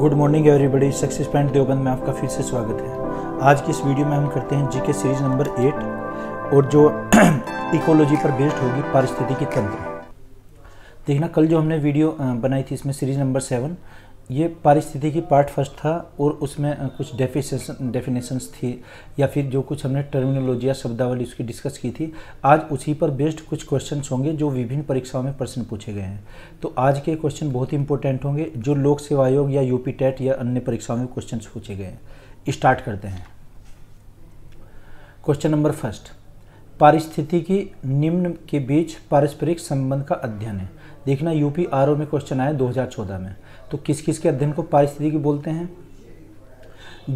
good morning everybody success point Deoband में आपका फिर से स्वागत है आज की इस वीडियो में हम करते हैं जीके सीरीज नंबर एट और जो इकोलॉजी पर बेस्ड होगी पारिस्थितिकी तंत्र देखना कल जो हमने वीडियो बनाई थी इसमें सीरीज नंबर सेवन ये पारिस्थिति की पार्ट फर्स्ट था और उसमें कुछ डेफिनेशन डेफिनेशंस थी या फिर जो कुछ हमने टर्मिनोलॉजी या शब्दावली उसकी डिस्कस की थी आज उसी पर बेस्ड कुछ क्वेश्चन होंगे जो विभिन्न परीक्षाओं में प्रश्न पूछे गए हैं तो आज के क्वेश्चन बहुत इंपॉर्टेंट होंगे जो लोक सेवा आयोग या यूपी टेट या अन्य परीक्षाओं में क्वेश्चन पूछे गए हैं स्टार्ट करते हैं क्वेश्चन नंबर फर्स्ट पारिस्थितिकी निम्न के बीच पारस्परिक संबंध का अध्ययन है देखना यूपी आर में क्वेश्चन आया 2014 में तो किस किस के अध्ययन को पारिस्थितिकी बोलते हैं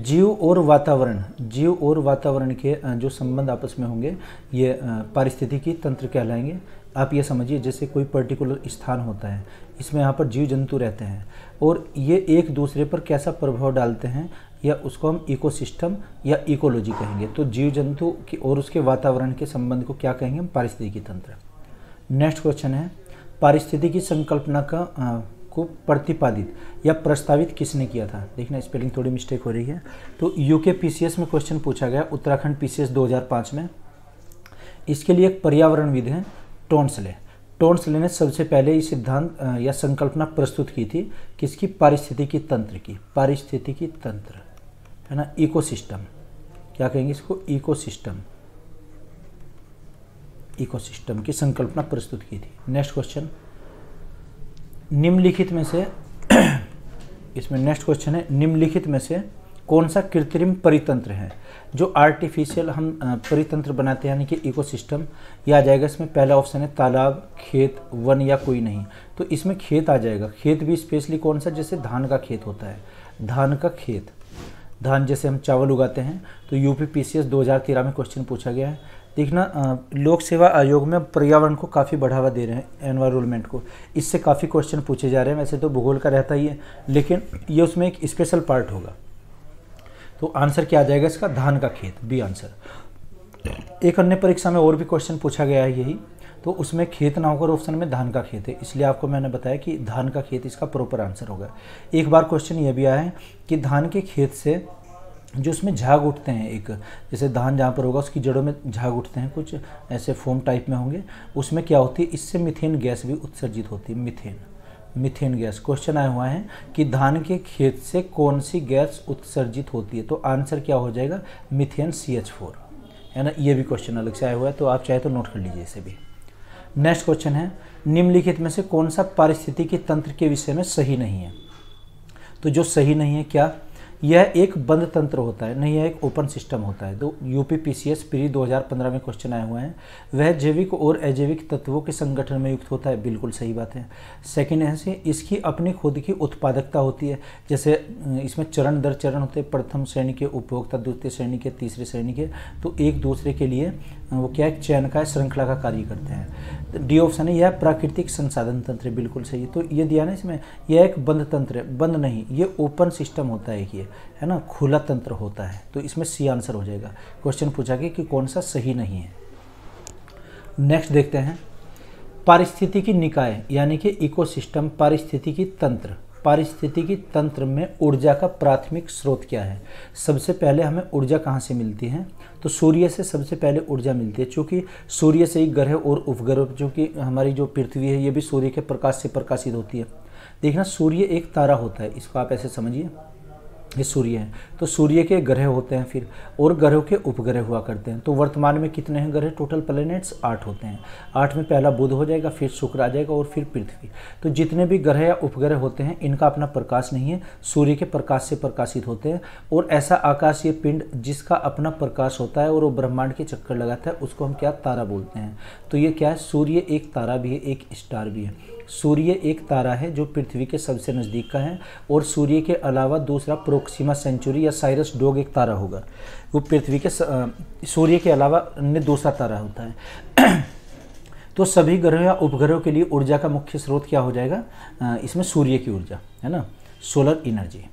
जीव और वातावरण जीव और वातावरण के जो संबंध आपस में होंगे ये पारिस्थितिकी तंत्र कहलाएंगे आप ये समझिए जैसे कोई पर्टिकुलर स्थान होता है इसमें यहाँ पर जीव जंतु रहते हैं और ये एक दूसरे पर कैसा प्रभाव डालते हैं या उसको हम इकोसिस्टम या इकोलॉजी कहेंगे तो जीव जंतु की और उसके वातावरण के संबंध को क्या कहेंगे हम पारिस्थितिकी तंत्र नेक्स्ट क्वेश्चन है पारिस्थितिकी संकल्पना का आ, को प्रतिपादित या प्रस्तावित किसने किया था देखना स्पेलिंग थोड़ी मिस्टेक हो रही है तो यूके पीसीएस में क्वेश्चन पूछा गया उत्तराखंड पीसीएस 2005 में इसके लिए एक पर्यावरणविद है टोन्सले टोन्सले ने सबसे पहले इस सिद्धांत या संकल्पना प्रस्तुत की थी किसकी पारिस्थितिकी तंत्र की पारिस्थितिकी तंत्र है ना इकोसिस्टम क्या कहेंगे इसको इकोसिस्टम इकोसिस्टम की संकल्पना प्रस्तुत की थी नेक्स्ट क्वेश्चन निम्नलिखित में से इसमें नेक्स्ट क्वेश्चन है निम्नलिखित में से कौन सा कृत्रिम परितंत्र है जो आर्टिफिशियल हम परितंत्र बनाते हैं यानी कि इकोसिस्टम यह आ जाएगा इसमें पहला ऑप्शन है तालाब खेत वन या कोई नहीं तो इसमें खेत आ जाएगा खेत भी स्पेशली कौन सा जैसे धान का खेत होता है धान का खेत धान जैसे हम चावल उगाते हैं तो U P P C S दो हज़ार तेरह में क्वेश्चन पूछा गया है देखना लोक सेवा आयोग में पर्यावरण को काफ़ी बढ़ावा दे रहे हैं एनवायरमेंट को इससे काफ़ी क्वेश्चन पूछे जा रहे हैं वैसे तो भूगोल का रहता ही है लेकिन ये उसमें एक स्पेशल पार्ट होगा तो आंसर क्या आ जाएगा इसका धान का खेत बी आंसर एक अन्य परीक्षा में और भी क्वेश्चन पूछा गया है यही तो उसमें खेत ना होकर ऑप्शन में धान का खेत है इसलिए आपको मैंने बताया कि धान का खेत इसका प्रॉपर आंसर होगा एक बार क्वेश्चन ये भी आया है कि धान के खेत से जो उसमें झाग उठते हैं एक जैसे धान जहाँ पर होगा उसकी जड़ों में झाग उठते हैं कुछ ऐसे फोम टाइप में होंगे उसमें क्या होती है इससे मिथेन गैस भी उत्सर्जित होती है मिथेन मिथेन गैस क्वेश्चन आया हुआ है कि धान के खेत से कौन सी गैस उत्सर्जित होती है तो आंसर क्या हो जाएगा मिथेन सी एच फोर है ना ये भी क्वेश्चन अलग से आया हुआ है तो आप चाहे तो नोट कर लीजिए इसे भी नेक्स्ट क्वेश्चन है निम्नलिखित में से कौन सा पारिस्थितिकी तंत्र के विषय में सही नहीं है तो जो सही नहीं है क्या यह एक बंद तंत्र होता है नहीं यह एक ओपन सिस्टम होता है तो U P C S pre दो में क्वेश्चन आए हुए हैं वह जैविक और अजैविक तत्वों के संगठन में युक्त होता है बिल्कुल सही बात है सेकेंड है से इसकी अपनी खुद की उत्पादकता होती है जैसे इसमें चरण दर चरण होते हैं प्रथम श्रेणी के उपभोक्ता द्वितीय श्रेणी के तीसरे श्रेणी के तो एक दूसरे के लिए वो क्या है चयन का श्रृंखला का कार्य करते हैं डी ऑप्शन है यह प्राकृतिक संसाधन तंत्र बिल्कुल सही तो ये दिया ना इसमें यह एक बंद तंत्र बंद नहीं ये ओपन सिस्टम होता है ये है ना खुला तंत्र होता है तो इसमें सी आंसर हो जाएगा क्वेश्चन पूछा गया कि कौन सा सही नहीं है नेक्स्ट देखते हैं पारिस्थितिकी निकाय यानी कि इकोसिस्टम पारिस्थितिकी तंत्र पारिस्थितिकी तंत्र में ऊर्जा का प्राथमिक स्रोत क्या है सबसे पहले हमें ऊर्जा कहाँ से मिलती है तो सूर्य से सबसे पहले ऊर्जा मिलती है चूँकि सूर्य से ही ग्रह और उपग्रह जो कि हमारी जो पृथ्वी है ये भी सूर्य के प्रकाश से प्रकाशित होती है देखना सूर्य एक तारा होता है इसको आप ऐसे समझिए ये सूर्य हैं तो सूर्य के ग्रह होते हैं फिर और ग्रहों के उपग्रह हुआ करते हैं तो वर्तमान में कितने हैं ग्रह टोटल प्लैनेट्स आठ होते हैं आठ में पहला बुध हो जाएगा फिर शुक्र आ जाएगा और फिर पृथ्वी तो जितने भी ग्रह या उपग्रह होते हैं इनका अपना प्रकाश नहीं है सूर्य के प्रकाश से प्रकाशित होते हैं और ऐसा आकाशीय पिंड जिसका अपना प्रकाश होता है और वो ब्रह्मांड के चक्कर लगाता है उसको हम क्या तारा बोलते हैं तो ये क्या है सूर्य एक तारा भी है एक स्टार भी है सूर्य एक तारा है जो पृथ्वी के सबसे नज़दीक का है और सूर्य के अलावा दूसरा प्रोक्सीमा सेंचुरी या साइरस डोग एक तारा होगा वो पृथ्वी के सूर्य के अलावा अन्य दूसरा तारा होता है तो सभी ग्रहों या उपग्रहों के लिए ऊर्जा का मुख्य स्रोत क्या हो जाएगा इसमें सूर्य की ऊर्जा है ना सोलर इनर्जी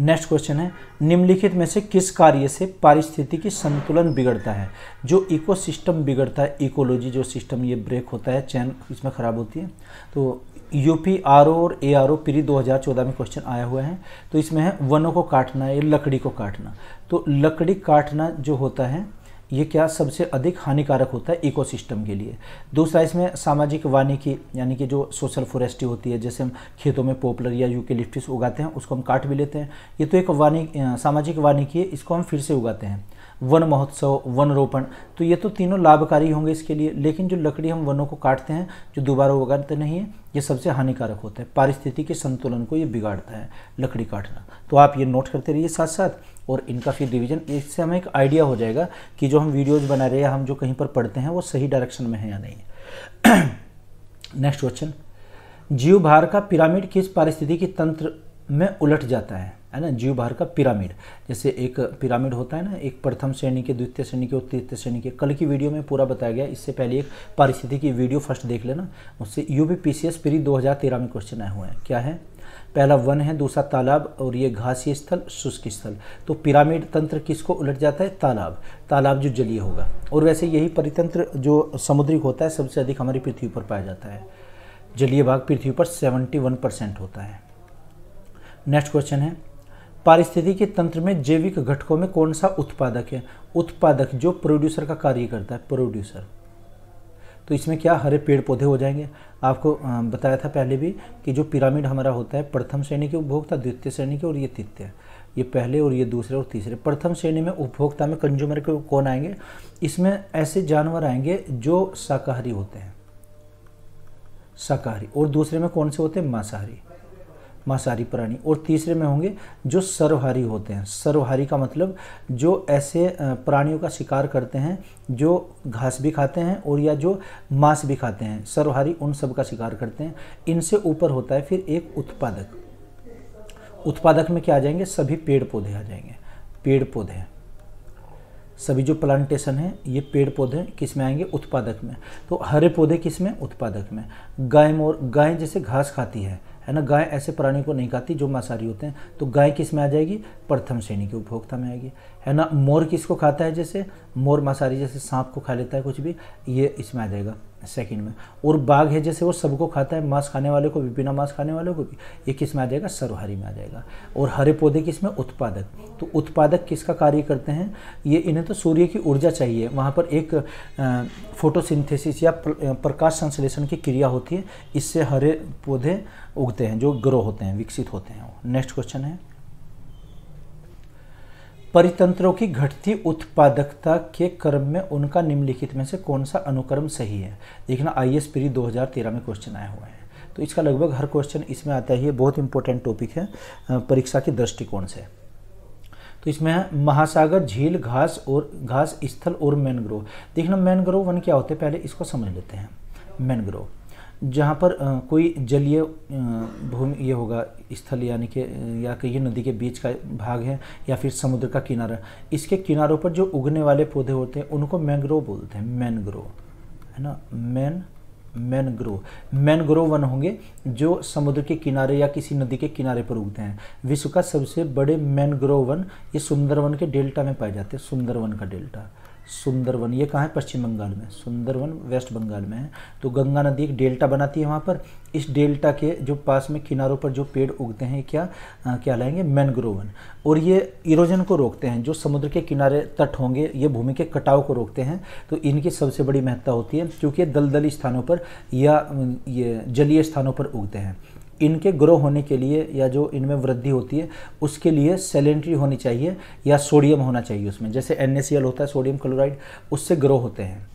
नेक्स्ट क्वेश्चन है निम्नलिखित में से किस कार्य से पारिस्थितिकी संतुलन बिगड़ता है जो इकोसिस्टम बिगड़ता है इकोलॉजी जो सिस्टम ये ब्रेक होता है चैन इसमें ख़राब होती है तो यूपी आर और ए आर ओ प्री 2014 में क्वेश्चन आया हुआ है तो इसमें है वनों को काटना या लकड़ी को काटना तो लकड़ी काटना जो होता है ये क्या सबसे अधिक हानिकारक होता है इकोसिस्टम के लिए दूसरा इसमें सामाजिक वानिकी यानी कि जो सोशल फॉरेस्ट्री होती है जैसे हम खेतों में पोपलर या यूकेलिप्टिस उगाते हैं उसको हम काट भी लेते हैं ये तो एक वानिक सामाजिक वानिकी है इसको हम फिर से उगाते हैं वन महोत्सव वन रोपण तो ये तो तीनों लाभकारी होंगे इसके लिए लेकिन जो लकड़ी हम वनों को काटते हैं जो दोबारा उगाते नहीं है ये सबसे हानिकारक होता है के संतुलन को ये बिगाड़ता है लकड़ी काटना तो आप ये नोट करते रहिए साथ साथ और इनका फिर रिविजन इससे हमें एक आइडिया हो जाएगा कि जो हम वीडियोज़ बना रहे हैं हम जो कहीं पर पढ़ते हैं वो सही डायरेक्शन में है या नहीं नेक्स्ट क्वेश्चन जीव भार का पिरामिड किस पारिस्थिति के तंत्र में उलट जाता है है ना जीव भार का पिरामिड जैसे एक पिरामिड होता है ना एक प्रथम श्रेणी के द्वितीय श्रेणी के और तृतीय श्रेणी के कल की वीडियो में पूरा बताया गया इससे पहले एक पारिस्थिति की वीडियो फर्स्ट देख लेना उससे यू पी पीसीएस प्री तेरह में क्वेश्चन आए हुए हैं क्या है पहला वन है दूसरा तालाब और ये घासी स्थल शुष्क स्थल तो पिरामिड तंत्र किसको उलट जाता है तालाब तालाब जो जलीय होगा और वैसे यही परितंत्र जो समुद्री होता है सबसे अधिक हमारी पृथ्वी पर पाया जाता है जलीय भाग पृथ्वी पर 71 परसेंट होता है नेक्स्ट क्वेश्चन है पारिस्थितिकी तंत्र में जैविक घटकों में कौन सा उत्पादक है उत्पादक जो प्रोड्यूसर का कार्य करता है प्रोड्यूसर तो इसमें क्या हरे पेड़ पौधे हो जाएंगे आपको बताया था पहले भी कि जो पिरामिड हमारा होता है प्रथम श्रेणी के उपभोक्ता द्वितीय श्रेणी के और ये तृतीय ये पहले और ये दूसरे और तीसरे प्रथम श्रेणी में उपभोक्ता में कंज्यूमर के कौन आएंगे इसमें ऐसे जानवर आएंगे जो शाकाहारी होते हैं शाकाहारी और दूसरे में कौन से होते हैं मांसाहारी मांसाहारी प्राणी और तीसरे में होंगे जो सर्वहारी होते हैं सर्वहारी का मतलब जो ऐसे प्राणियों का शिकार करते हैं जो घास भी खाते हैं और या जो मांस भी खाते हैं सर्वहारी उन सब का शिकार करते हैं इनसे ऊपर होता है फिर एक उत्पादक उत्पादक में क्या आ जाएंगे सभी पेड़ पौधे आ जाएंगे पेड़ पौधे सभी जो प्लांटेशन है ये पेड़ पौधे किस में आएंगे उत्पादक में तो हरे पौधे किस में उत्पादक में गाय मोर गाय जैसे घास खाती है है ना गाय ऐसे प्राणी को नहीं खाती जो मांसाहारी होते हैं तो गाय किस में आ जाएगी प्रथम श्रेणी के उपभोक्ता में आएगी है ना मोर किसको खाता है जैसे मोर मांसाहारी जैसे सांप को खा लेता है कुछ भी ये इसमें आ जाएगा सेकंड में और बाघ है जैसे वो सबको खाता है मांस खाने वाले को भी बिना मांस खाने वाले को भी ये किस में आ जाएगा सर्वहारी में आ जाएगा और हरे पौधे किस में उत्पादक तो उत्पादक किसका कार्य करते हैं ये इन्हें तो सूर्य की ऊर्जा चाहिए वहाँ पर एक फोटोसिंथेसिस या प्रकाश संश्लेषण की क्रिया होती है इससे हरे पौधे उगते हैं जो ग्रो होते हैं विकसित होते हैं नेक्स्ट क्वेश्चन है परितंत्रों की घटती उत्पादकता के क्रम में उनका निम्नलिखित में से कौन सा अनुक्रम सही है देखना आई एस पी दो में क्वेश्चन आए हुए हैं तो इसका लगभग हर क्वेश्चन इसमें आता ही है बहुत इंपॉर्टेंट टॉपिक है परीक्षा के दृष्टिकोण से तो इसमें है महासागर झील घास और घास स्थल और मैनग्रोव देखना मैनग्रोव वन क्या होते हैं पहले इसको समझ लेते हैं मैनग्रोव जहाँ पर कोई जलीय भूमि ये होगा स्थल यानी कि या कहिए नदी के बीच का भाग है या फिर समुद्र का किनारा इसके किनारों पर जो उगने वाले पौधे होते हैं उनको मैंग्रोव बोलते हैं मैनग्रोव है ना मैन मैनग्रोव मैनग्रोव वन होंगे जो समुद्र के किनारे या किसी नदी के किनारे पर उगते हैं विश्व का सबसे बड़े मैनग्रोव वन ये सुंदरवन के डेल्टा में पाए जाते हैं सुंदरवन का डेल्टा सुंदरवन ये कहाँ है पश्चिम बंगाल में सुंदरवन वेस्ट बंगाल में है तो गंगा नदी एक डेल्टा बनाती है वहाँ पर इस डेल्टा के जो पास में किनारों पर जो पेड़ उगते हैं क्या आ, क्या लाएंगे मैनग्रोवन और ये इरोजन को रोकते हैं जो समुद्र के किनारे तट होंगे ये भूमि के कटाव को रोकते हैं तो इनकी सबसे बड़ी महत्ता होती है क्योंकि दलदली स्थानों पर या ये जलीय स्थानों पर उगते हैं इनके ग्रो होने के लिए या जो इनमें वृद्धि होती है उसके लिए सेलेंट्री होनी चाहिए या सोडियम होना चाहिए उसमें जैसे एन होता है सोडियम क्लोराइड उससे ग्रो होते हैं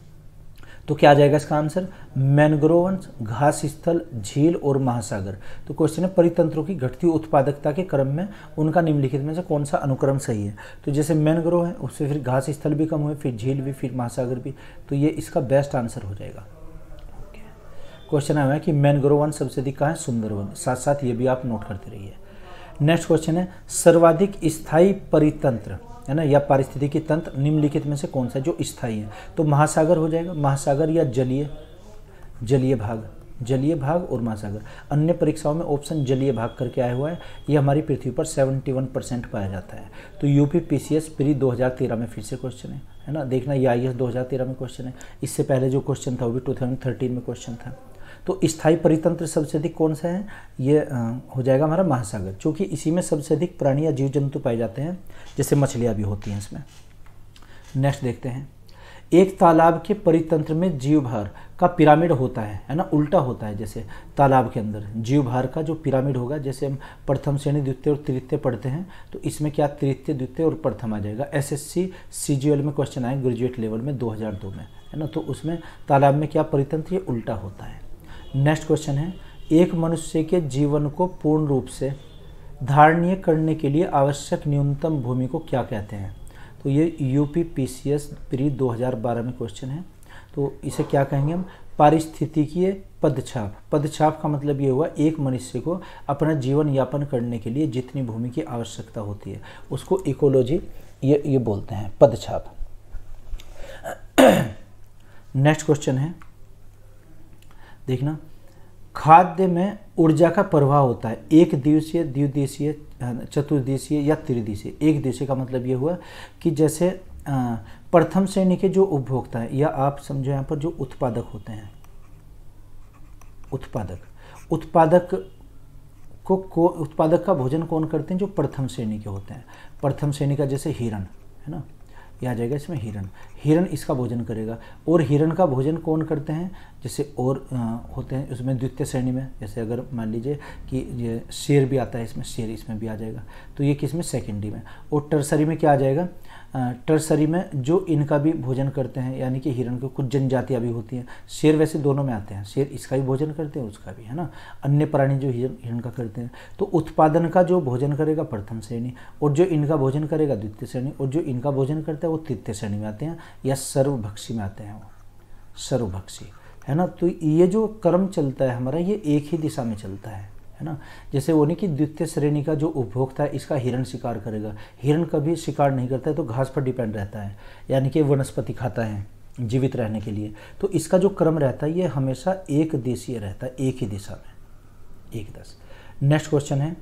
तो क्या आ जाएगा इसका आंसर मैनग्रोवंश घास स्थल झील और महासागर तो क्वेश्चन है परितंत्रों की घटती उत्पादकता के क्रम में उनका निम्नलिखित में से कौन सा अनुक्रम सही है तो जैसे मैनग्रोव है उससे फिर घास स्थल भी कम हुए फिर झील भी फिर महासागर भी तो ये इसका बेस्ट आंसर हो जाएगा क्वेश्चन आया है कि मैनग्रोव वन सबसे अधिक कहाँ है सुंदरवन साथ साथ ये भी आप नोट करते रहिए नेक्स्ट क्वेश्चन है सर्वाधिक स्थायी परितंत्र है ना या पारिस्थितिकी तंत्र निम्नलिखित में से कौन सा जो स्थायी है तो महासागर हो जाएगा महासागर या जलीय जलीय भाग जलीय भाग और महासागर अन्य परीक्षाओं में ऑप्शन जलीय भाग करके आया हुआ है ये हमारी पृथ्वी पर 71 परसेंट पाया जाता है तो यूपी पीसीएस प्री 2013 में फिर से क्वेश्चन है है ना देखना ये आई एस में क्वेश्चन है इससे पहले जो क्वेश्चन था वो भी टू में क्वेश्चन था तो स्थायी परितंत्र सबसे अधिक कौन सा है ये हो जाएगा हमारा महासागर चूँकि इसी में सबसे अधिक प्राणी या जीव जंतु पाए जाते हैं जैसे मछलियाँ भी होती हैं इसमें नेक्स्ट देखते हैं एक तालाब के परितंत्र में जीव भार का पिरामिड होता है है ना उल्टा होता है जैसे तालाब के अंदर जीव भार का जो पिरामिड होगा जैसे हम प्रथम श्रेणी द्वितीय और तृतीय पढ़ते हैं तो इसमें क्या तृतीय द्वितीय और प्रथम आ जाएगा एसएससी सीजीएल में क्वेश्चन आए ग्रेजुएट लेवल में 2002 में है ना तो उसमें तालाब में क्या परितंत्र ये उल्टा होता है नेक्स्ट क्वेश्चन है एक मनुष्य के जीवन को पूर्ण रूप से धारणीय करने के लिए आवश्यक न्यूनतम भूमि को क्या कहते हैं तो ये U P P C S pre दो हज़ार बारह में क्वेश्चन है तो इसे क्या कहेंगे हम पारिस्थितिकीय पदछाप पदछाप का मतलब ये हुआ एक मनुष्य को अपना जीवन यापन करने के लिए जितनी भूमि की आवश्यकता होती है उसको इकोलॉजी ये ये बोलते हैं पदछाप नेक्स्ट क्वेश्चन है देखना खाद्य में ऊर्जा का प्रवाह होता है एक दिवसीय द्विदेशीय चतुर्देशीय या त्रिदेशीय एक दिवसीय का मतलब ये हुआ कि जैसे प्रथम श्रेणी के जो उपभोक्ता हैं या आप समझो यहाँ पर जो उत्पादक होते हैं उत्पादक उत्पादक को, को उत्पादक का भोजन कौन करते हैं जो प्रथम श्रेणी के होते हैं प्रथम श्रेणी का जैसे हिरण है ना यह आ जाएगा इसमें हिरण हिरण इसका भोजन करेगा और हिरण का भोजन कौन करते हैं जैसे और होते हैं उसमें द्वितीय श्रेणी में जैसे अगर मान लीजिए कि ये शेर भी आता है इसमें शेर इसमें भी आ जाएगा तो ये किस में सेकेंडरी में और टर्सरी में क्या आ जाएगा टर्सरी में जो इनका भी भोजन करते हैं यानी कि हिरण के कुछ जनजातियाँ भी होती हैं शेर वैसे दोनों में आते हैं शेर इसका भी भोजन करते हैं उसका भी है ना अन्य प्राणी जो हिरण हिरण का करते हैं तो उत्पादन का जो भोजन करेगा प्रथम श्रेणी और जो इनका भोजन करेगा द्वितीय श्रेणी और जो इनका भोजन करता है वो तृतीय श्रेणी में आते हैं या सर्वभक्षी में आते हैं वो सर्वभक्षी है ना तो ये जो कर्म चलता है हमारा ये एक ही दिशा में चलता है है ना जैसे वो नहीं कि द्वितीय श्रेणी का जो उपभोक्ता है इसका हिरण शिकार करेगा हिरण कभी शिकार नहीं करता है तो घास पर डिपेंड रहता है यानी कि वनस्पति खाता है जीवित रहने के लिए तो इसका जो क्रम रहता है ये हमेशा एक देशीय रहता है एक ही दिशा में एक दस नेक्स्ट क्वेश्चन है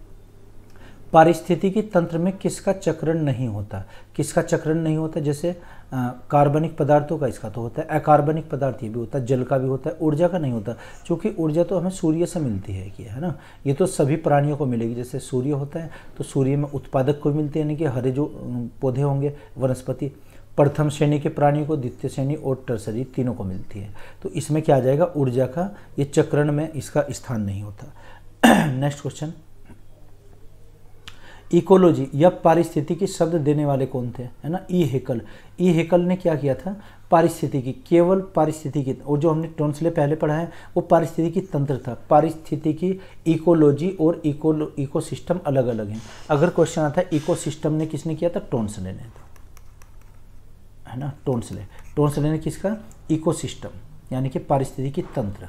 पारिस्थितिकी तंत्र में किसका चक्रण नहीं होता किसका चक्रण नहीं होता जैसे कार्बनिक पदार्थों का इसका तो होता है अकार्बनिक पदार्थ ये भी होता है जल का भी होता है ऊर्जा का नहीं होता क्योंकि ऊर्जा तो हमें सूर्य से मिलती है कि है ना ये तो सभी प्राणियों को मिलेगी जैसे सूर्य होता है तो सूर्य में उत्पादक को मिलते हैं यानी कि हरे जो पौधे होंगे वनस्पति प्रथम श्रेणी के प्राणियों को द्वितीय श्रेणी और टर्सरी तीनों को मिलती है तो इसमें क्या आ जाएगा ऊर्जा का ये चक्रण में इसका स्थान नहीं होता नेक्स्ट क्वेश्चन इकोलॉजी या पारिस्थितिकी शब्द देने वाले कौन थे है ना ई हेकल ई हेकल ने क्या किया था पारिस्थितिकी केवल पारिस्थितिकी और जो हमने टोन्सले पहले पढ़ा है वो पारिस्थितिकी तंत्र था पारिस्थितिकी इकोलॉजी और इको इकोसिस्टम अलग अलग हैं अगर क्वेश्चन आता है इकोसिस्टम ने किसने किया था टोन्सले ने है ना टोन्सले टोन्सले ने किसका इकोसिस्टम यानी कि पारिस्थितिकी तंत्र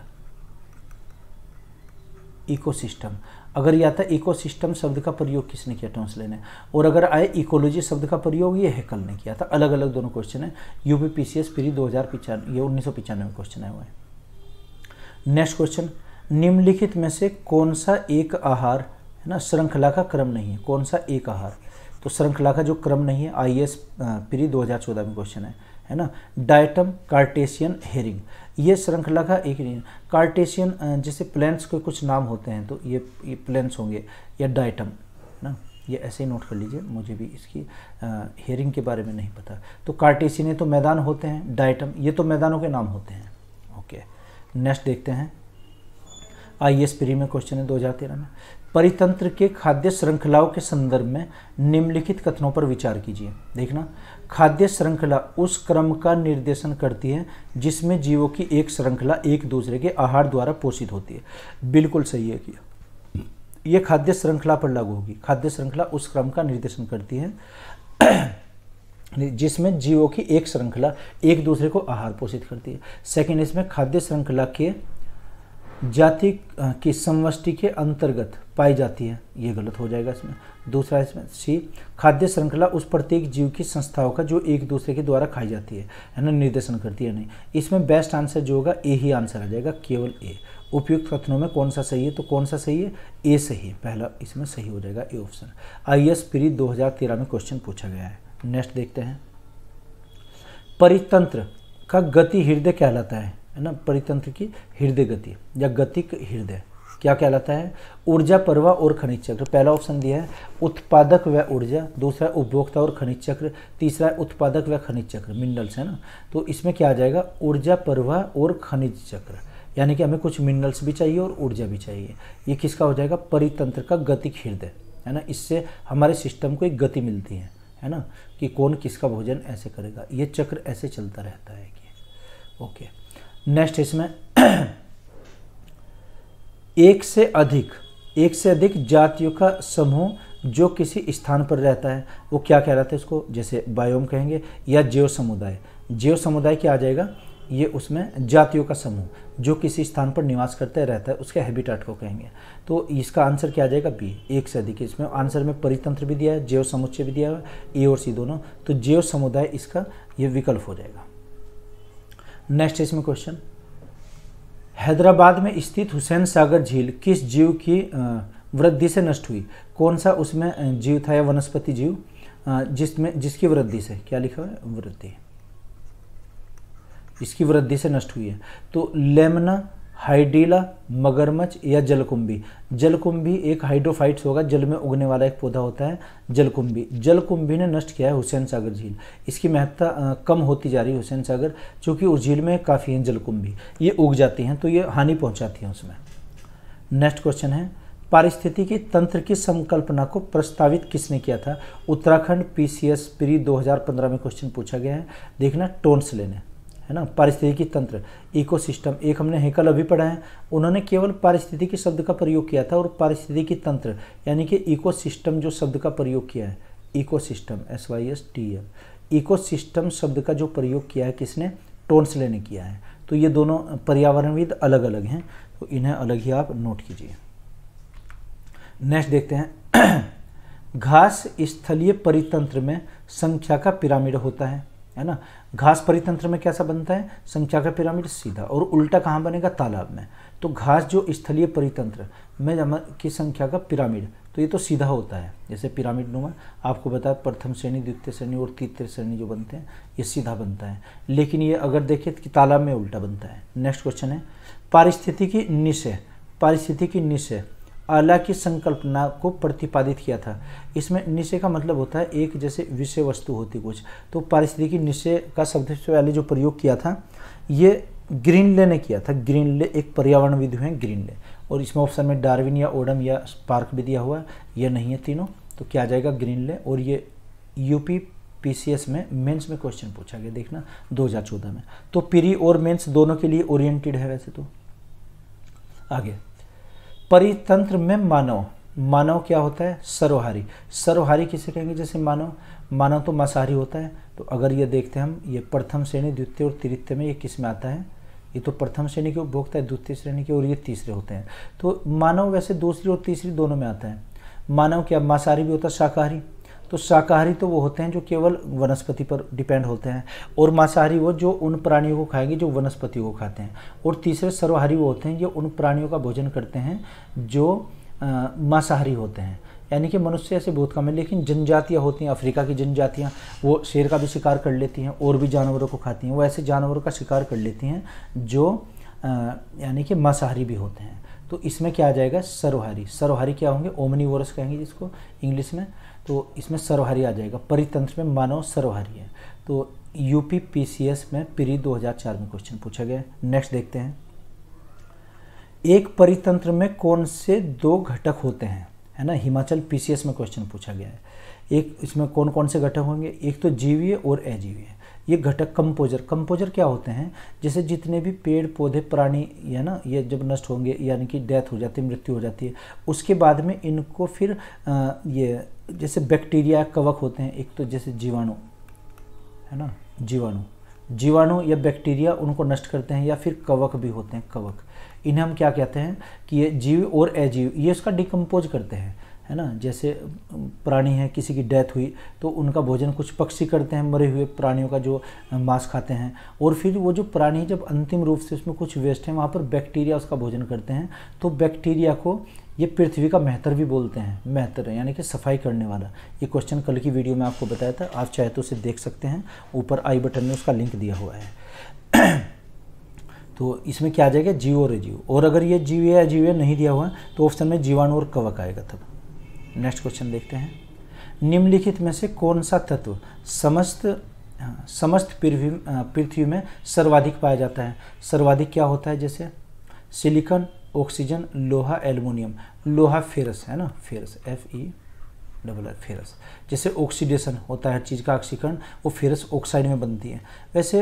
इकोसिस्टम अगर यह आता है इकोसिस्टम शब्द का प्रयोग किसने किया टॉन्सले ने और अगर आए इकोलॉजी शब्द का प्रयोग ये हैकल ने किया था अलग अलग दोनों क्वेश्चन है U P C S pre दो हज़ार पिचानवे ये उन्नीस सौ पिचानवे क्वेश्चन है हुए हैं नेक्स्ट क्वेश्चन निम्नलिखित में से कौन सा एक आहार है ना श्रृंखला का क्रम नहीं है कौन सा एक आहार तो श्रृंखला का जो क्रम नहीं है आई एस प्री 2014 में क्वेश्चन है है ना डायटम कार्टेशियन हेरिंग ये श्रृंखला का एक नियम कार्टेशियन जैसे प्लैनेट्स के कुछ नाम होते हैं तो ये, ये प्लैनेट्स होंगे या डाइटम ना ये ऐसे ही नोट कर लीजिए मुझे भी इसकी हेयरिंग के बारे में नहीं पता तो कार्टेशियन तो मैदान होते हैं डाइटम ये तो मैदानों के नाम होते हैं ओके नेक्स्ट देखते हैं आई एस प्री में क्वेश्चन है दो हज़ार तेरह में परितंत्र के खाद्य श्रृंखलाओं के संदर्भ में निम्नलिखित कथनों पर विचार कीजिए देखना खाद्य श्रृंखला उस क्रम का निर्देशन करती है जिसमें जीवों की एक श्रृंखला एक दूसरे के आहार द्वारा पोषित होती है बिल्कुल सही है किया ये खाद्य श्रृंखला पर लागू होगी खाद्य श्रृंखला उस क्रम का निर्देशन करती है जिसमें जीवों की एक श्रृंखला एक दूसरे को आहार पोषित करती है सेकंड इसमें खाद्य श्रृंखला के जाति की समष्टि के अंतर्गत पाई जाती है ये गलत हो जाएगा इसमें दूसरा इसमें सी खाद्य श्रृंखला उस प्रत्येक जीव की संस्थाओं का जो एक दूसरे के द्वारा खाई जाती है है ना निर्देशन करती है नहीं इसमें बेस्ट आंसर जो होगा ए ही आंसर आ जाएगा केवल ए उपयुक्त कथनों में कौन सा सही है तो कौन सा सही है ए सही पहला इसमें सही हो जाएगा A option I S pre दो में क्वेश्चन पूछा गया है नेक्स्ट देखते हैं परितंत्र का गति हृदय कहलाता है है ना परितंत्र की हृदय गति या गतिक हृदय क्या कहलाता है ऊर्जा परवा और खनिज चक्र पहला ऑप्शन दिया है उत्पादक व ऊर्जा दूसरा उपभोक्ता और खनिज चक्र तीसरा है उत्पादक व खनिज चक्र मिनरल्स है ना तो इसमें क्या आ जाएगा ऊर्जा परवा और खनिज चक्र यानी कि हमें कुछ मिनरल्स भी चाहिए और ऊर्जा भी चाहिए ये किसका हो जाएगा परितंत्र का गतिक हृदय है ना इससे हमारे सिस्टम को एक गति मिलती है है ना कि कौन किसका भोजन ऐसे करेगा ये चक्र ऐसे चलता रहता है कि ओके नेक्स्ट इसमें एक से अधिक एक से अधिक जातियों का समूह जो किसी स्थान पर रहता है वो क्या कह रहे थे उसको जैसे बायोम कहेंगे या जीव समुदाय जीव समुदाय क्या आ जाएगा ये उसमें जातियों का समूह जो किसी स्थान पर निवास करते रहता है उसके हैबिटेट को कहेंगे तो इसका आंसर क्या आ जाएगा बी एक से अधिक इसमें आंसर में परितंत्र भी दिया है जैव समुच्चय भी दिया है ए और सी दोनों तो जैव समुदाय इसका ये विकल्प हो जाएगा नेक्स्ट इसमें क्वेश्चन हैदराबाद में स्थित हुसैन सागर झील किस जीव की वृद्धि से नष्ट हुई कौन सा उसमें जीव था या वनस्पति जीव जिसमें जिसकी वृद्धि से क्या लिखा है वृद्धि इसकी वृद्धि से नष्ट हुई है तो लेमना हाइडीला मगरमच्छ या जलकुंभी जलकुंभी एक हाइड्रोफाइट्स होगा जल में उगने वाला एक पौधा होता है जलकुंभी जलकुंभी ने नष्ट किया है हुसैन सागर झील इसकी महत्ता कम होती जा रही है हुसैन सागर चूंकि उस झील में काफ़ी हैं जलकुंभी ये उग जाती हैं तो ये हानि पहुँचाती हैं उसमें नेक्स्ट क्वेश्चन है पारिस्थिति के तंत्र की संकल्पना को प्रस्तावित किसने किया था उत्तराखंड पी सी प्री दो में क्वेश्चन पूछा गया है देखना टोन्सले ने है ना पारिस्थितिकी तंत्र इकोसिस्टम एक हमने हेकल अभी पढ़ा है उन्होंने केवल पारिस्थितिकी शब्द का प्रयोग किया था और पारिस्थितिकी तंत्र यानी कि इकोसिस्टम जो शब्द का प्रयोग किया है ecosystem S Y S T M ecosystem शब्द का जो प्रयोग किया है किसने टोन्सले ने किया है तो ये दोनों पर्यावरणविद अलग अलग हैं तो इन्हें अलग ही आप नोट कीजिए नेक्स्ट देखते हैं घास स्थलीय परितंत्र में संख्या का पिरामिड होता है है ना घास परितंत्र में कैसा बनता है संख्या का पिरामिड सीधा और उल्टा कहाँ बनेगा तालाब में तो घास जो स्थलीय परितंत्र में की संख्या का पिरामिड तो ये तो सीधा होता है जैसे पिरामिड नुमा आपको बता प्रथम श्रेणी द्वितीय श्रेणी और तृतीय श्रेणी जो बनते हैं ये सीधा बनता है लेकिन ये अगर देखें कि तालाब में उल्टा बनता है नेक्स्ट क्वेश्चन है पारिस्थितिकी निशय पारिस्थितिकी निशय आला की संकल्पना को प्रतिपादित किया था इसमें निश्चय का मतलब होता है एक जैसे विषय वस्तु होती कुछ तो पारिस्थितिकी निश्चय का सबसे पहले जो प्रयोग किया था ये ग्रीनले ने किया था ग्रीनले एक पर्यावरणविद हुए ग्रीनले और इसमें ऑप्शन में डार्विन या ओडम या स्पार्क भी दिया हुआ है यह नहीं है तीनों तो क्या आ जाएगा ग्रीनले और ये यूपी पीसीएस में मेंस में क्वेश्चन पूछा गया देखना 2014 में तो पीरी और मेंस दोनों के लिए ओरिएंटेड है वैसे तो आगे परितंत्र में मानव मानव क्या होता है सरोहारी सरोहारी किसे कहेंगे जैसे मानव मानव तो मांसाहारी होता है तो अगर ये देखते हैं हम ये प्रथम श्रेणी द्वितीय और तृतीय में ये किस में आता है ये तो प्रथम श्रेणी के उपभोक्ता है द्वितीय श्रेणी के और ये तीसरे होते हैं तो मानव वैसे दूसरी और तीसरी दोनों में आता है मानव क्या मांसाहारी भी होता है शाकाहारी तो शाकाहारी तो वो होते हैं जो केवल वनस्पति पर डिपेंड होते हैं और मांसाहारी वो जो उन प्राणियों को खाएंगे जो वनस्पति को खाते हैं और तीसरे सर्वहारी वो होते हैं जो उन प्राणियों का भोजन करते हैं जो मांसाहारी होते हैं यानी कि मनुष्य ऐसे बहुत कम है लेकिन जनजातियाँ होती हैं अफ्रीका की जनजातियाँ वो शेर का भी शिकार कर लेती हैं और भी जानवरों को खाती हैं वो ऐसे जानवरों का शिकार कर लेती हैं जो यानी कि मांसाहारी भी होते हैं तो इसमें क्या आ जाएगा सर्वहारी सर्वहारी क्या होंगे ओमनी कहेंगे जिसको इंग्लिश में तो इसमें सर्वहारी आ जाएगा परितंत्र में मानव सर्वहारी है तो यूपी पीसीएस में प्री 2004 में क्वेश्चन पूछा गया नेक्स्ट देखते हैं एक परितंत्र में कौन से दो घटक होते हैं है ना हिमाचल पीसीएस में क्वेश्चन पूछा गया है एक इसमें कौन कौन से घटक होंगे एक तो जीवीय और अजीवीय ये घटक कंपोजर कंपोजर क्या होते हैं जैसे जितने भी पेड़ पौधे प्राणी है ना ये जब नष्ट होंगे यानी कि डेथ हो जाती है मृत्यु हो जाती है उसके बाद में इनको फिर आ, ये जैसे बैक्टीरिया कवक होते हैं एक तो जैसे जीवाणु है ना जीवाणु जीवाणु या बैक्टीरिया उनको नष्ट करते हैं या फिर कवक भी होते हैं कवक इन्हें हम क्या कहते हैं कि ये जीव और अजीव ये उसका डिकम्पोज करते हैं है ना जैसे प्राणी है किसी की डेथ हुई तो उनका भोजन कुछ पक्षी करते हैं मरे हुए प्राणियों का जो मांस खाते हैं और फिर वो जो प्राणी जब अंतिम रूप से उसमें कुछ वेस्ट है वहाँ पर बैक्टीरिया उसका भोजन करते हैं तो बैक्टीरिया को ये पृथ्वी का मेहतर भी बोलते हैं मेहतर है यानी कि सफाई करने वाला ये क्वेश्चन कल की वीडियो में आपको बताया था आप चाहे तो उसे देख सकते हैं ऊपर आई बटन में उसका लिंक दिया हुआ है तो इसमें क्या आ जाएगा जीव और जीव और अगर ये जीव या अजीव नहीं दिया हुआ तो ऑप्शन में जीवाणु और कवक आएगा तब नेक्स्ट क्वेश्चन देखते हैं निम्नलिखित में से कौन सा तत्व समस्त हाँ, समस्त पृथ्वी हाँ, पृथ्वी में सर्वाधिक पाया जाता है सर्वाधिक क्या होता है जैसे सिलिकन ऑक्सीजन लोहा एल्युमिनियम लोहा फेरस है ना ferrous F E double R ferrous जैसे ऑक्सीडेशन होता है हर चीज़ का ऑक्सीकरण वो फेरस ऑक्साइड में बनती है वैसे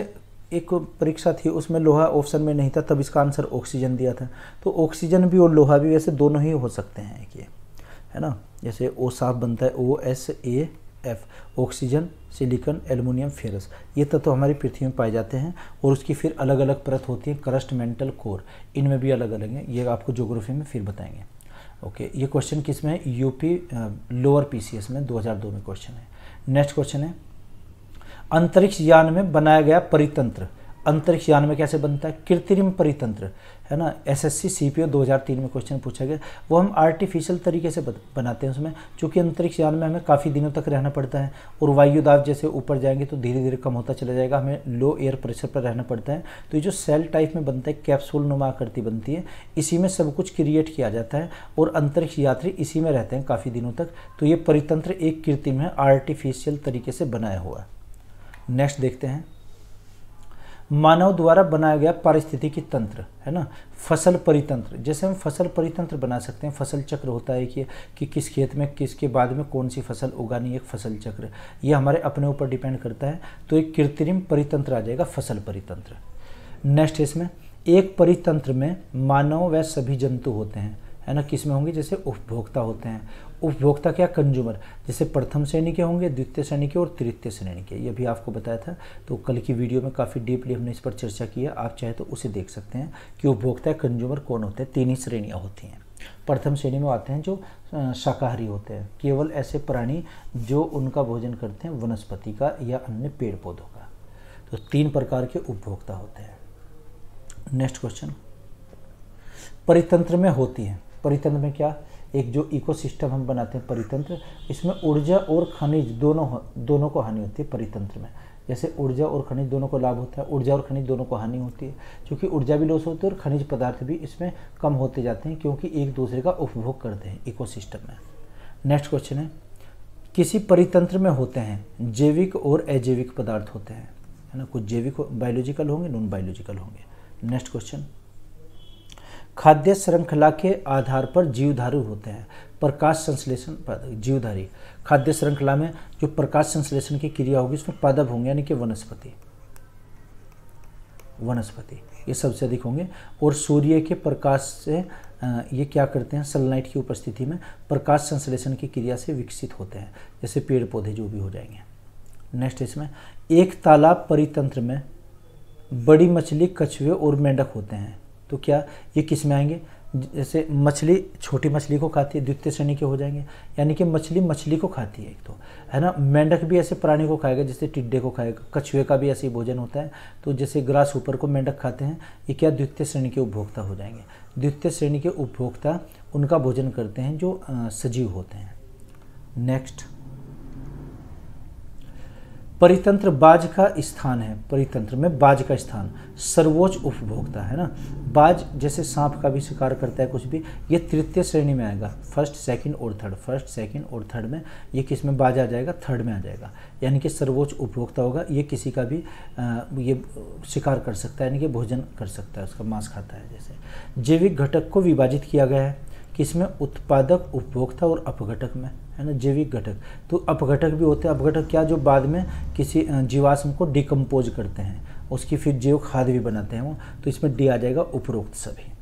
एक परीक्षा थी उसमें लोहा ऑप्शन में नहीं था तब इसका आंसर ऑक्सीजन दिया था तो ऑक्सीजन भी और लोहा भी वैसे दोनों ही हो सकते हैं कि है ना जैसे ओ साफ बनता है O S A F oxygen silicon aluminium ferrous ये तत्व तो हमारी पृथ्वी में पाए जाते हैं और उसकी फिर अलग अलग परत होती है क्रस्ट मेंटल कोर इनमें भी अलग अलग हैं ये आपको जोग्राफी में फिर बताएंगे ओके ये क्वेश्चन किस में यूपी लोअर पीसीएस में 2002 में क्वेश्चन है नेक्स्ट क्वेश्चन है अंतरिक्ष यान में बनाया गया परितंत्र अंतरिक्ष यान में कैसे बनता है कृत्रिम परितंत्र है ना एसएससी सीपीओ 2003 में क्वेश्चन पूछा गया वो हम आर्टिफिशियल तरीके से बनाते हैं उसमें चूँकि अंतरिक्ष यान में हमें काफ़ी दिनों तक रहना पड़ता है और वायु दाब जैसे ऊपर जाएंगे तो धीरे धीरे कम होता चला जाएगा हमें लो एयर प्रेशर पर रहना पड़ता है तो ये जो सेल टाइप में बनता है कैप्सूल नुमा आकृति बनती है इसी में सब कुछ क्रिएट किया जाता है और अंतरिक्ष यात्री इसी में रहते हैं काफ़ी दिनों तक तो ये परितंत्र एक कृत्रिम है आर्टिफिशियल तरीके से बनाया हुआ है नेक्स्ट देखते हैं मानव द्वारा बनाया गया पारिस्थितिकी तंत्र है ना फसल परितंत्र जैसे हम फसल परितंत्र बना सकते हैं फसल चक्र होता है कि, कि किस खेत में किसके बाद में कौन सी फसल उगानी एक फसल चक्र ये हमारे अपने ऊपर डिपेंड करता है तो एक कृत्रिम परितंत्र आ जाएगा फसल परितंत्र नेक्स्ट इसमें एक परितंत्र में मानव व सभी जंतु होते हैं है ना किसमें होंगे जैसे उपभोक्ता होते हैं उपभोक्ता क्या कंज्यूमर जैसे प्रथम श्रेणी के होंगे द्वितीय श्रेणी के और तृतीय श्रेणी के ये भी आपको बताया था तो कल की वीडियो में काफ़ी डीपली हमने इस पर चर्चा की है आप चाहे तो उसे देख सकते हैं कि उपभोक्ता कंज्यूमर कौन होते हैं तीन ही श्रेणियाँ होती हैं प्रथम श्रेणी में आते हैं जो शाकाहारी होते हैं केवल ऐसे प्राणी जो उनका भोजन करते हैं वनस्पति का या अन्य पेड़ पौधों का तो तीन प्रकार के उपभोक्ता होते हैं नेक्स्ट क्वेश्चन परितंत्र में होती है परितंत्र में क्या एक जो इकोसिस्टम हम बनाते हैं परितंत्र इसमें ऊर्जा और खनिज दोनों दोनों को हानि होती है परितंत्र में जैसे ऊर्जा और खनिज दोनों को लाभ होता है ऊर्जा और खनिज दोनों को हानि होती है क्योंकि ऊर्जा भी लॉस होती है और खनिज पदार्थ भी इसमें कम होते जाते हैं क्योंकि एक दूसरे का उपभोग करते हैं इकोसिस्टम में नेक्स्ट क्वेश्चन है किसी परितंत्र में होते हैं जैविक और अजैविक पदार्थ होते हैं है ना कुछ जैविक बायोलॉजिकल होंगे नॉन बायोलॉजिकल होंगे नेक्स्ट क्वेश्चन खाद्य श्रृंखला के आधार पर जीवधारू होते हैं प्रकाश संश्लेषण जीवधारी खाद्य श्रृंखला में जो प्रकाश संश्लेषण की क्रिया होगी उसमें पादप होंगे यानी कि वनस्पति वनस्पति ये सबसे अधिक होंगे और सूर्य के प्रकाश से ये क्या करते हैं सनलाइट की उपस्थिति में प्रकाश संश्लेषण की क्रिया से विकसित होते हैं जैसे पेड़ पौधे जो भी हो जाएंगे नेक्स्ट इसमें एक तालाब परितंत्र में बड़ी मछली कछुए और मेंढक होते हैं तो क्या ये किस में आएंगे जैसे मछली छोटी मछली को खाती है द्वितीय श्रेणी के हो जाएंगे यानी कि मछली मछली को खाती है एक तो है ना मेंढक भी ऐसे प्राणी को खाएगा जैसे टिड्डे को खाएगा कछुए का भी ऐसे ही भोजन होता है तो जैसे ग्रास ऊपर को मेंढक खाते हैं ये क्या द्वितीय श्रेणी के उपभोक्ता हो जाएंगे द्वितीय श्रेणी के उपभोक्ता उनका भोजन करते हैं जो सजीव होते हैं नेक्स्ट परितंत्र बाज का स्थान है परितंत्र में बाज का स्थान सर्वोच्च उपभोक्ता है ना बाज जैसे सांप का भी शिकार करता है कुछ भी ये तृतीय श्रेणी में आएगा फर्स्ट सेकंड और थर्ड फर्स्ट सेकंड और थर्ड में ये किस में बाज आ जाएगा थर्ड में आ जाएगा यानी कि सर्वोच्च उपभोक्ता होगा ये किसी का भी आ, ये शिकार कर सकता है यानी कि भोजन कर सकता है उसका मांस खाता है जैसे जैविक घटक को विभाजित किया गया है किसमें उत्पादक उपभोक्ता और अपघटक में है ना जैविक घटक तो अपघटक भी होते हैं अपघटक क्या जो बाद में किसी जीवाश्म को डिकम्पोज करते हैं उसकी फिर जैव खाद भी बनाते हैं वो तो इसमें डी आ जाएगा उपरोक्त सभी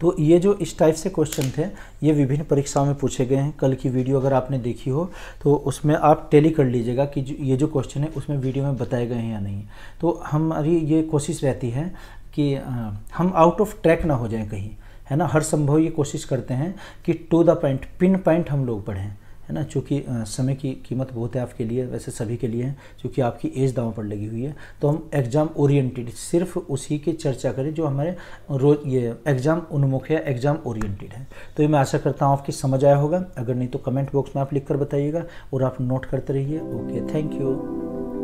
तो ये जो इस टाइप से क्वेश्चन थे ये विभिन्न परीक्षाओं में पूछे गए हैं कल की वीडियो अगर आपने देखी हो तो उसमें आप टेली कर लीजिएगा कि ये जो क्वेश्चन है उसमें वीडियो में बताए गए हैं या नहीं तो हमारी ये कोशिश रहती है कि हम आउट ऑफ ट्रैक ना हो जाएं कहीं है ना हर संभव ये कोशिश करते हैं कि to the point pin point हम लोग पढ़ें है ना चूँकि समय की कीमत बहुत है आपके लिए वैसे सभी के लिए है चूँकि आपकी एज दाव पर लगी हुई है तो हम एग्ज़ाम ओरिएंटेड सिर्फ उसी की चर्चा करें जो हमारे रोज ये एग्ज़ाम उन्मुख है एग्ज़ाम ओरिएंटेड है तो ये मैं आशा करता हूँ आपकी समझ आया होगा अगर नहीं तो कमेंट बॉक्स में आप लिख कर बताइएगा और आप नोट करते रहिए ओके थैंक यू